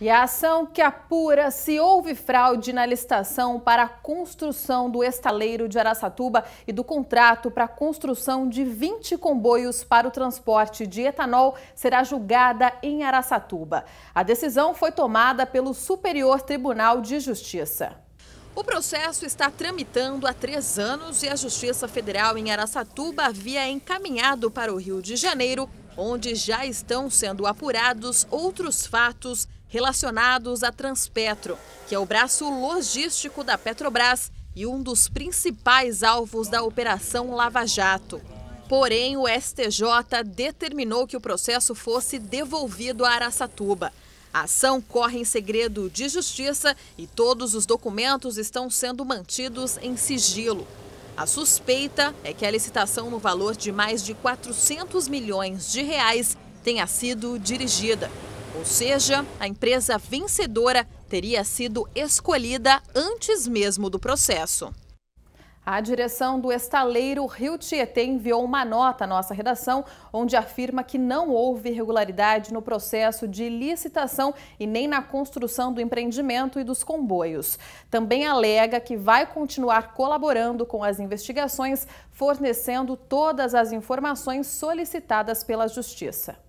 E a ação que apura se houve fraude na licitação para a construção do estaleiro de Araçatuba e do contrato para a construção de 20 comboios para o transporte de etanol será julgada em Araçatuba. A decisão foi tomada pelo Superior Tribunal de Justiça. O processo está tramitando há três anos e a Justiça Federal em Araçatuba havia encaminhado para o Rio de Janeiro, onde já estão sendo apurados outros fatos relacionados à Transpetro, que é o braço logístico da Petrobras e um dos principais alvos da Operação Lava Jato. Porém, o STJ determinou que o processo fosse devolvido a Araçatuba. A ação corre em segredo de justiça e todos os documentos estão sendo mantidos em sigilo. A suspeita é que a licitação no valor de mais de 400 milhões de reais tenha sido dirigida ou seja, a empresa vencedora teria sido escolhida antes mesmo do processo. A direção do estaleiro Rio Tietê enviou uma nota à nossa redação, onde afirma que não houve irregularidade no processo de licitação e nem na construção do empreendimento e dos comboios. Também alega que vai continuar colaborando com as investigações, fornecendo todas as informações solicitadas pela Justiça.